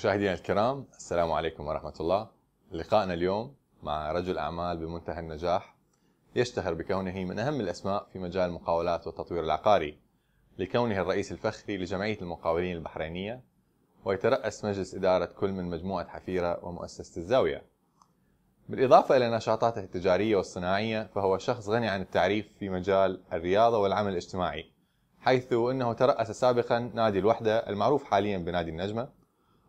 مشاهدينا الكرام السلام عليكم ورحمة الله لقائنا اليوم مع رجل أعمال بمنتهى النجاح يشتهر بكونه من أهم الأسماء في مجال المقاولات والتطوير العقاري لكونه الرئيس الفخري لجمعية المقاولين البحرينية ويترأس مجلس إدارة كل من مجموعة حفيرة ومؤسسة الزاوية بالإضافة إلى نشاطاته التجارية والصناعية فهو شخص غني عن التعريف في مجال الرياضة والعمل الاجتماعي حيث أنه ترأس سابقا نادي الوحدة المعروف حاليا بنادي النجمة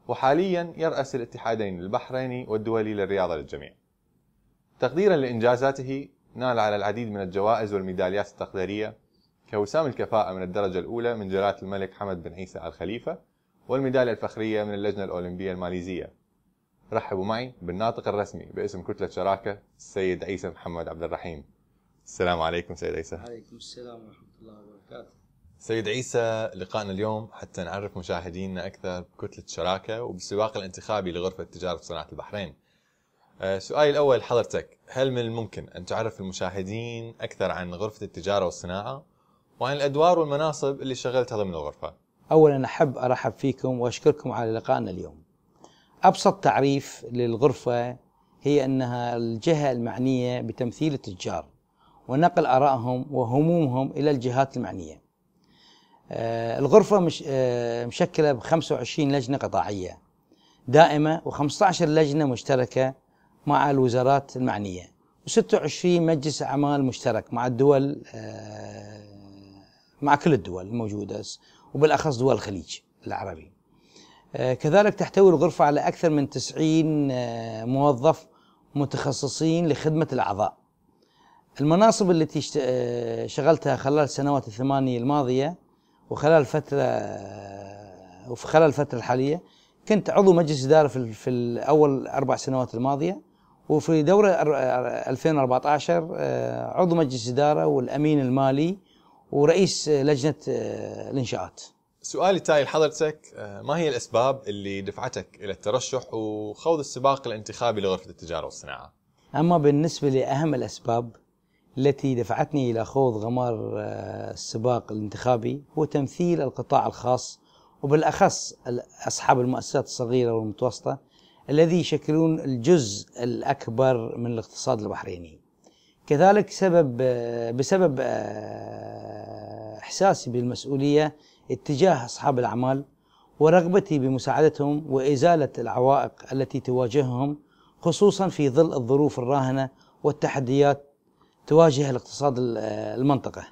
وحاليا يرأس الاتحادين البحريني والدولي للرياضة للجميع تقديرا لإنجازاته نال على العديد من الجوائز والميداليات التقديرية كوسام الكفاءة من الدرجة الأولى من جلالة الملك حمد بن عيسى آل خليفة والميدالية الفخرية من اللجنة الأولمبية الماليزية رحبوا معي بالناطق الرسمي باسم كتلة شراكة السيد عيسى محمد عبد الرحيم السلام عليكم سيد عيسى عليكم السلام ورحمة الله وبركاته سيد عيسى لقائنا اليوم حتى نعرف مشاهدينا أكثر بكتلة الشراكة وبالسباق الانتخابي لغرفة تجارة وصناعه البحرين آه، سؤالي الأول حضرتك هل من الممكن أن تعرف المشاهدين أكثر عن غرفة التجارة والصناعة وعن الأدوار والمناصب اللي شغلتها ضمن الغرفة أولا أحب أرحب فيكم وأشكركم على لقائنا اليوم أبسط تعريف للغرفة هي أنها الجهة المعنية بتمثيل التجار ونقل آرائهم وهمومهم إلى الجهات المعنية آه، الغرفة مش آه، مشكلة ب 25 لجنة قطاعية دائمة و15 لجنة مشتركة مع الوزارات المعنية و26 مجلس أعمال مشترك مع الدول آه، مع كل الدول الموجودة وبالأخص دول الخليج العربي كذلك تحتوي الغرفة على أكثر من 90 موظف متخصصين لخدمة الأعضاء المناصب التي شغلتها خلال السنوات الثمانية الماضية وخلال فترة وفي خلال الفترة الحالية كنت عضو مجلس إدارة في, في الأول أربع سنوات الماضية وفي دورة 2014 آه، عضو مجلس إدارة والأمين المالي ورئيس لجنة آه، الإنشاءات سؤالي التالي لحضرتك آه، ما هي الأسباب اللي دفعتك إلى الترشح وخوض السباق الانتخابي لغرفة التجارة والصناعة؟ أما بالنسبة لأهم الأسباب التي دفعتني إلى خوض غمار آه، السباق الانتخابي هو تمثيل القطاع الخاص وبالأخص أصحاب المؤسسات الصغيرة والمتوسطة الذي يشكلون الجزء الأكبر من الاقتصاد البحريني كذلك سبب آه، بسبب آه، إحساسي بالمسؤولية اتجاه أصحاب الأعمال ورغبتي بمساعدتهم وإزالة العوائق التي تواجههم خصوصا في ظل الظروف الراهنة والتحديات تواجه الاقتصاد المنطقة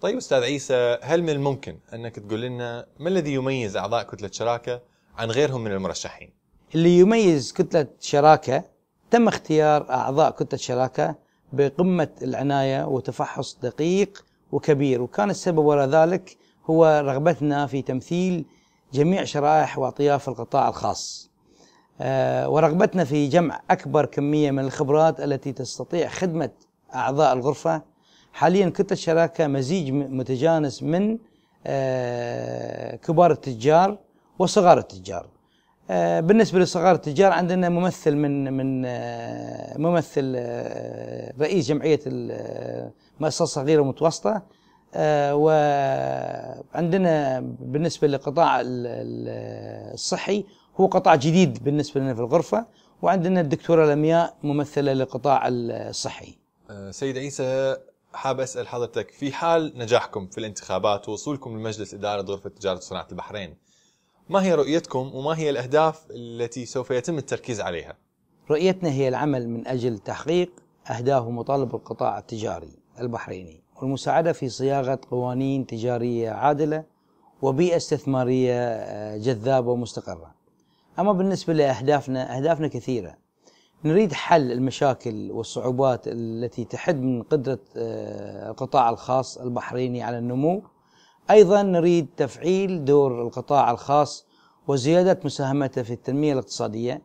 طيب أستاذ عيسى هل من الممكن أنك تقول لنا ما الذي يميز أعضاء كتلة شراكة عن غيرهم من المرشحين؟ اللي يميز كتلة شراكة تم اختيار أعضاء كتلة شراكة بقمة العناية وتفحص دقيق وكبير وكان السبب وراء ذلك هو رغبتنا في تمثيل جميع شرائح وأطياف القطاع الخاص آه، ورغبتنا في جمع أكبر كمية من الخبرات التي تستطيع خدمة أعضاء الغرفة حاليا كتلة الشراكة مزيج متجانس من آه، كبار التجار وصغار التجار آه، بالنسبة لصغار التجار عندنا ممثل من من آه، ممثل رئيس جمعية المؤسسة الصغيرة والمتوسطة وعندنا بالنسبة لقطاع الصحي هو قطاع جديد بالنسبة لنا في الغرفة وعندنا الدكتورة لمياء ممثلة للقطاع الصحي سيد عيسى حاب اسال حضرتك في حال نجاحكم في الانتخابات ووصولكم لمجلس اداره غرفه تجاره وصناعه البحرين ما هي رؤيتكم وما هي الاهداف التي سوف يتم التركيز عليها؟ رؤيتنا هي العمل من اجل تحقيق اهداف ومطالب القطاع التجاري البحريني والمساعده في صياغه قوانين تجاريه عادله وبيئه استثماريه آه، جذابه ومستقره. اما بالنسبه لاهدافنا اهدافنا كثيره نريد حل المشاكل والصعوبات التي تحد من قدرة آه، القطاع الخاص البحريني على النمو أيضا نريد تفعيل دور القطاع الخاص وزيادة مساهمته في التنمية الاقتصادية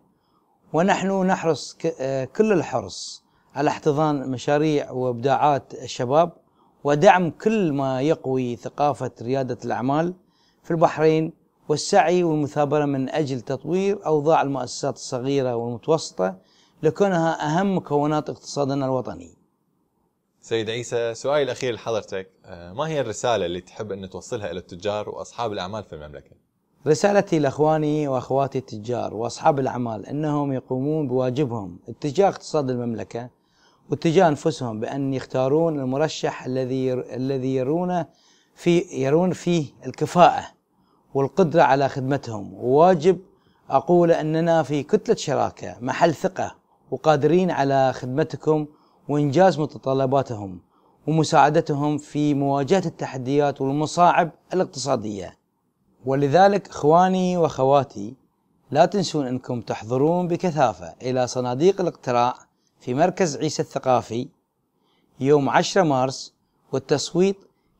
ونحن نحرص آه، كل الحرص على احتضان مشاريع وابداعات الشباب ودعم كل ما يقوي ثقافة ريادة الأعمال في البحرين والسعي والمثابرة من أجل تطوير أوضاع المؤسسات الصغيرة والمتوسطة لكونها أهم مكونات اقتصادنا الوطني سيد عيسى سؤالي الأخير لحضرتك آه، ما هي الرسالة اللي تحب أن توصلها إلى التجار وأصحاب الأعمال في المملكة؟ رسالتي لأخواني وأخواتي التجار وأصحاب الأعمال أنهم يقومون بواجبهم اتجاه اقتصاد المملكة واتجاه أنفسهم بأن يختارون المرشح الذي الذي يرونه في يرون فيه الكفاءة والقدرة على خدمتهم وواجب أقول أننا في كتلة شراكة محل ثقة وقادرين على خدمتكم وإنجاز متطلباتهم ومساعدتهم في مواجهة التحديات والمصاعب الاقتصادية ولذلك إخواني وأخواتي لا تنسون أنكم تحضرون بكثافة إلى صناديق الاقتراع في مركز عيسى الثقافي يوم 10 مارس والتصويت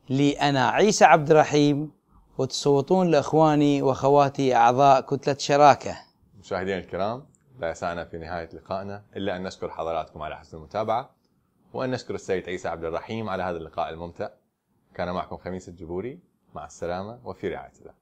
لأنا عيسى عبد الرحيم وتصوتون لإخواني وأخواتي أعضاء كتلة شراكة مشاهدينا الكرام لا يسعنا في نهاية لقائنا إلا أن نشكر حضراتكم على حسن المتابعة وأن نشكر السيد عيسى عبد الرحيم على هذا اللقاء الممتع كان معكم خميس الجبوري مع السلامة وفي رعاية الله